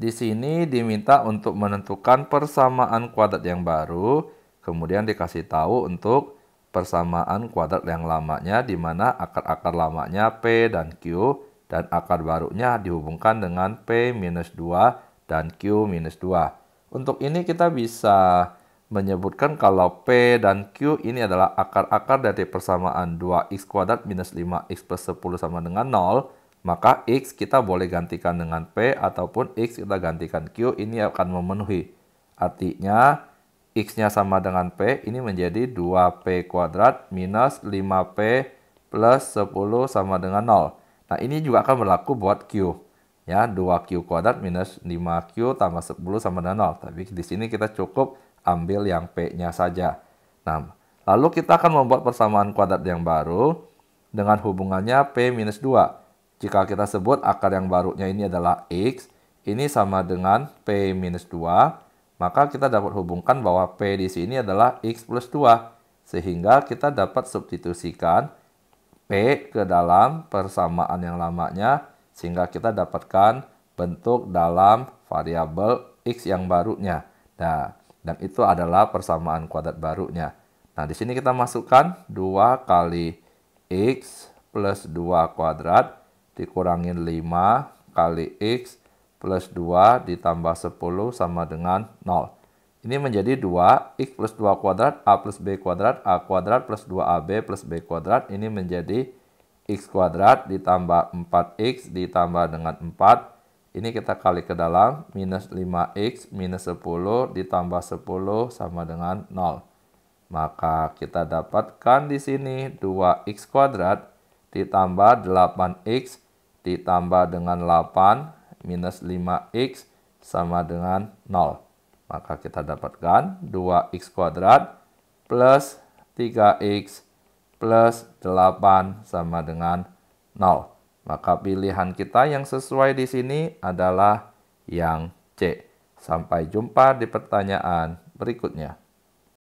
Di sini diminta untuk menentukan persamaan kuadrat yang baru, kemudian dikasih tahu untuk persamaan kuadrat yang lamanya di mana akar-akar lamanya P dan Q dan akar barunya dihubungkan dengan P minus 2 dan Q minus 2. Untuk ini kita bisa menyebutkan kalau P dan Q ini adalah akar-akar dari persamaan 2x kuadrat minus 5x plus 10 sama dengan 0 maka X kita boleh gantikan dengan P ataupun X kita gantikan Q, ini akan memenuhi. Artinya X-nya sama dengan P, ini menjadi 2P kuadrat minus 5P plus 10 sama dengan 0. Nah ini juga akan berlaku buat Q. Ya, 2Q kuadrat minus 5Q tambah 10 sama dengan 0. Tapi di sini kita cukup ambil yang P-nya saja. Nah, lalu kita akan membuat persamaan kuadrat yang baru dengan hubungannya P minus 2. Jika kita sebut akar yang barunya ini adalah X, ini sama dengan P minus 2, maka kita dapat hubungkan bahwa P di sini adalah X plus 2, sehingga kita dapat substitusikan P ke dalam persamaan yang lamanya, sehingga kita dapatkan bentuk dalam variabel X yang barunya. Nah, dan itu adalah persamaan kuadrat barunya. Nah, di sini kita masukkan 2 kali X plus 2 kuadrat dikurangin 5 kali X plus 2 ditambah 10 sama dengan 0. Ini menjadi 2, X plus 2 kuadrat, A plus B kuadrat, A kuadrat plus 2AB plus B kuadrat. Ini menjadi X kuadrat ditambah 4X ditambah dengan 4. Ini kita kali ke dalam, minus 5X minus 10 ditambah 10 sama dengan 0. Maka kita dapatkan di sini 2X kuadrat ditambah 8X ditambah dengan 8 minus 5x sama dengan 0. Maka kita dapatkan 2x kuadrat plus 3x plus 8 sama dengan 0. Maka pilihan kita yang sesuai di sini adalah yang C. Sampai jumpa di pertanyaan berikutnya.